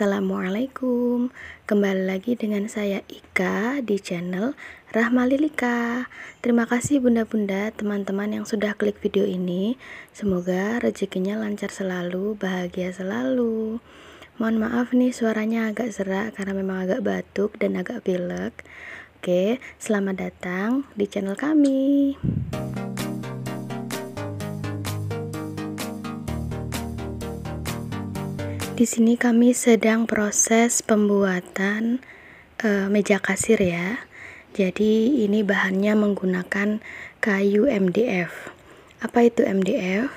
Assalamualaikum Kembali lagi dengan saya Ika di channel Rahma Lilika Terima kasih bunda-bunda, teman-teman yang sudah klik video ini Semoga rezekinya lancar selalu, bahagia selalu Mohon maaf nih suaranya agak serak karena memang agak batuk dan agak pilek Oke, selamat datang di channel kami di sini kami sedang proses pembuatan e, meja kasir ya. Jadi ini bahannya menggunakan kayu MDF. Apa itu MDF?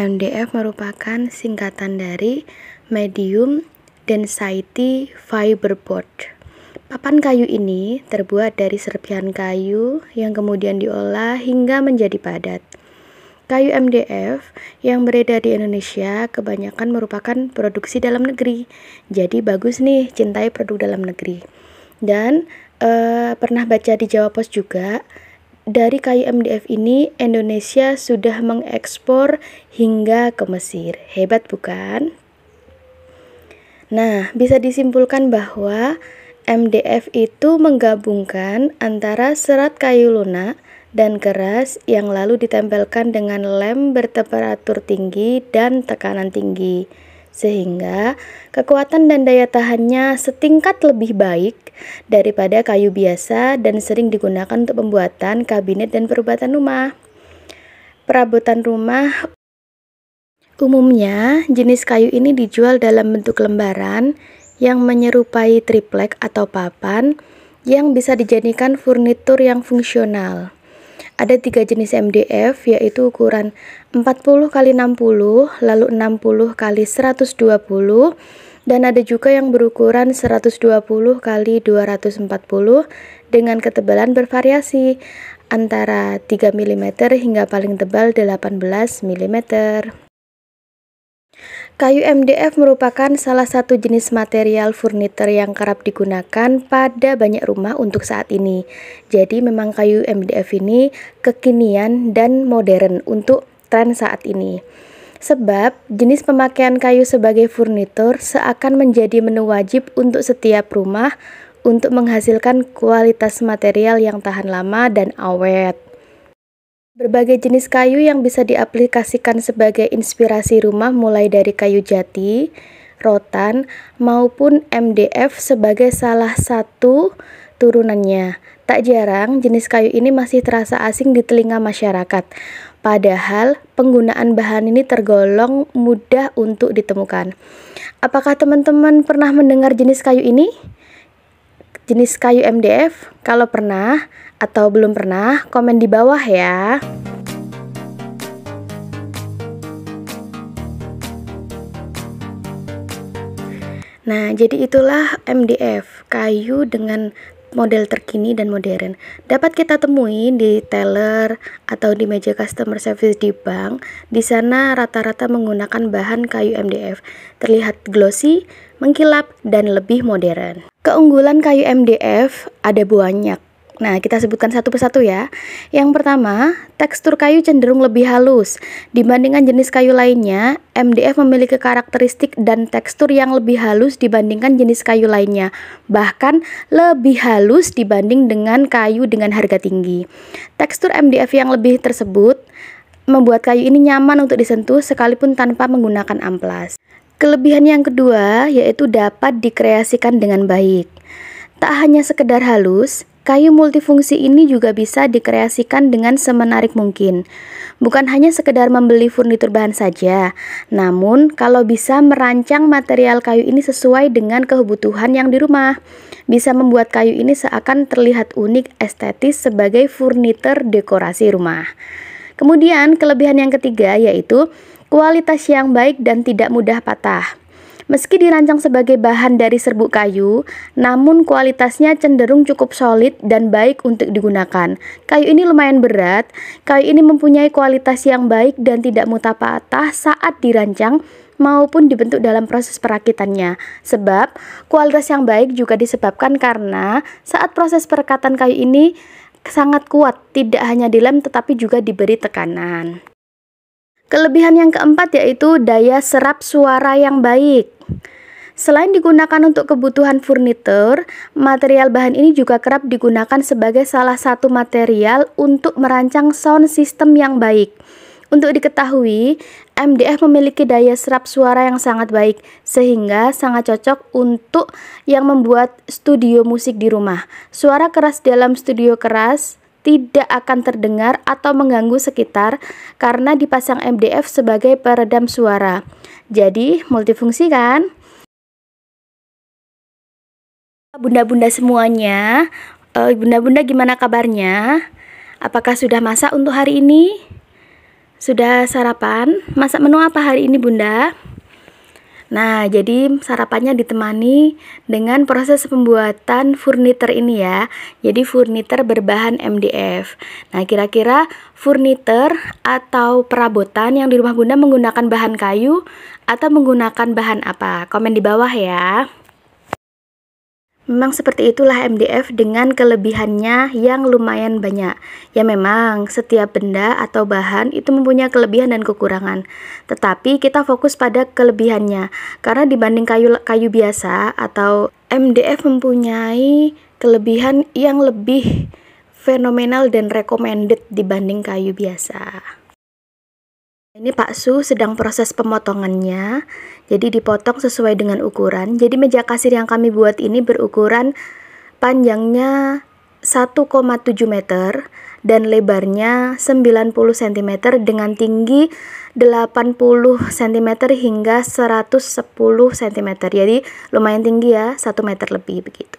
MDF merupakan singkatan dari medium density fiberboard. Papan kayu ini terbuat dari serpihan kayu yang kemudian diolah hingga menjadi padat. Kayu MDF yang beredar di Indonesia kebanyakan merupakan produksi dalam negeri. Jadi bagus nih cintai produk dalam negeri. Dan eh, pernah baca di Jawa Pos juga dari kayu MDF ini Indonesia sudah mengekspor hingga ke Mesir. Hebat bukan? Nah, bisa disimpulkan bahwa MDF itu menggabungkan antara serat kayu lunak dan keras yang lalu ditempelkan dengan lem bertemperatur tinggi dan tekanan tinggi sehingga kekuatan dan daya tahannya setingkat lebih baik daripada kayu biasa dan sering digunakan untuk pembuatan kabinet dan perubatan rumah. Perabotan rumah umumnya jenis kayu ini dijual dalam bentuk lembaran yang menyerupai triplek atau papan yang bisa dijadikan furnitur yang fungsional. Ada tiga jenis MDF yaitu ukuran 40 kali 60, lalu 60 kali 120, dan ada juga yang berukuran 120 kali 240 dengan ketebalan bervariasi antara 3 mm hingga paling tebal 18 mm. Kayu MDF merupakan salah satu jenis material furnitur yang kerap digunakan pada banyak rumah untuk saat ini. Jadi memang kayu MDF ini kekinian dan modern untuk tren saat ini. Sebab jenis pemakaian kayu sebagai furnitur seakan menjadi menu wajib untuk setiap rumah untuk menghasilkan kualitas material yang tahan lama dan awet. Berbagai jenis kayu yang bisa diaplikasikan sebagai inspirasi rumah mulai dari kayu jati, rotan, maupun MDF sebagai salah satu turunannya. Tak jarang jenis kayu ini masih terasa asing di telinga masyarakat. Padahal penggunaan bahan ini tergolong mudah untuk ditemukan. Apakah teman-teman pernah mendengar jenis kayu ini? Jenis kayu MDF? Kalau pernah, atau belum pernah, komen di bawah ya. Nah, jadi itulah MDF, kayu dengan model terkini dan modern. Dapat kita temui di teller atau di meja customer service di bank. Di sana rata-rata menggunakan bahan kayu MDF. Terlihat glossy, mengkilap, dan lebih modern. Keunggulan kayu MDF ada banyak, Nah, kita sebutkan satu persatu ya. Yang pertama, tekstur kayu cenderung lebih halus dibandingkan jenis kayu lainnya. MDF memiliki karakteristik dan tekstur yang lebih halus dibandingkan jenis kayu lainnya, bahkan lebih halus dibanding dengan kayu dengan harga tinggi. Tekstur MDF yang lebih tersebut membuat kayu ini nyaman untuk disentuh sekalipun tanpa menggunakan amplas. Kelebihan yang kedua yaitu dapat dikreasikan dengan baik. Tak hanya sekedar halus, Kayu multifungsi ini juga bisa dikreasikan dengan semenarik mungkin. Bukan hanya sekedar membeli furnitur bahan saja, namun kalau bisa merancang material kayu ini sesuai dengan kebutuhan yang di rumah, bisa membuat kayu ini seakan terlihat unik estetis sebagai furnitur dekorasi rumah. Kemudian, kelebihan yang ketiga yaitu kualitas yang baik dan tidak mudah patah. Meski dirancang sebagai bahan dari serbuk kayu, namun kualitasnya cenderung cukup solid dan baik untuk digunakan. Kayu ini lumayan berat, kayu ini mempunyai kualitas yang baik dan tidak mudah patah saat dirancang maupun dibentuk dalam proses perakitannya. Sebab, kualitas yang baik juga disebabkan karena saat proses perekatan kayu ini sangat kuat, tidak hanya dilem tetapi juga diberi tekanan. Kelebihan yang keempat yaitu daya serap suara yang baik. Selain digunakan untuk kebutuhan furnitur, material bahan ini juga kerap digunakan sebagai salah satu material untuk merancang sound system yang baik. Untuk diketahui, MDF memiliki daya serap suara yang sangat baik, sehingga sangat cocok untuk yang membuat studio musik di rumah. Suara keras dalam studio keras tidak akan terdengar atau mengganggu sekitar karena dipasang MDF sebagai peredam suara. Jadi, multifungsi kan? Bunda-bunda semuanya, eh, bunda-bunda gimana kabarnya? Apakah sudah masak untuk hari ini? Sudah sarapan? Masak menu apa hari ini, Bunda? Nah, jadi sarapannya ditemani dengan proses pembuatan furnitur ini ya. Jadi furnitur berbahan MDF. Nah, kira-kira furnitur atau perabotan yang di rumah Bunda menggunakan bahan kayu atau menggunakan bahan apa? Komen di bawah ya. Memang seperti itulah MDF dengan kelebihannya yang lumayan banyak. Ya memang setiap benda atau bahan itu mempunyai kelebihan dan kekurangan. Tetapi kita fokus pada kelebihannya karena dibanding kayu kayu biasa atau MDF mempunyai kelebihan yang lebih fenomenal dan recommended dibanding kayu biasa. Ini Pak Su sedang proses pemotongannya, jadi dipotong sesuai dengan ukuran. Jadi meja kasir yang kami buat ini berukuran panjangnya 1,7 meter dan lebarnya 90 cm dengan tinggi 80 cm hingga 110 cm. Jadi lumayan tinggi ya, 1 meter lebih begitu.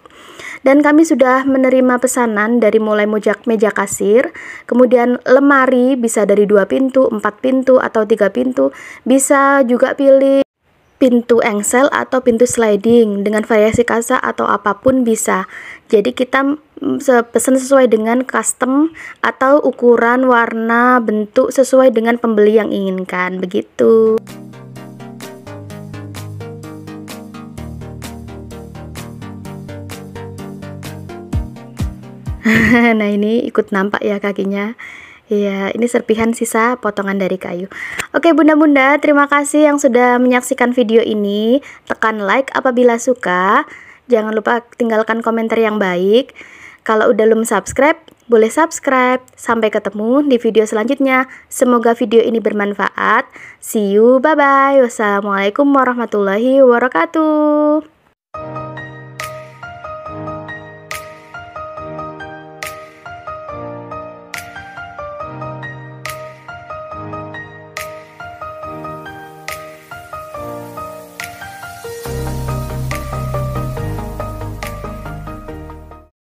Dan kami sudah menerima pesanan dari mulai mojak meja kasir, kemudian lemari bisa dari dua pintu, empat pintu atau tiga pintu, bisa juga pilih pintu engsel atau pintu sliding dengan variasi kasa atau apapun bisa. Jadi kita pesan sesuai dengan custom atau ukuran warna bentuk sesuai dengan pembeli yang inginkan begitu. nah ini ikut nampak ya kakinya Iya, ini serpihan sisa potongan dari kayu. Oke, bunda-bunda, terima kasih yang sudah menyaksikan video ini. Tekan like apabila suka. Jangan lupa tinggalkan komentar yang baik. Kalau udah belum subscribe, boleh subscribe. Sampai ketemu di video selanjutnya. Semoga video ini bermanfaat. See you, bye-bye. Wassalamualaikum warahmatullahi wabarakatuh.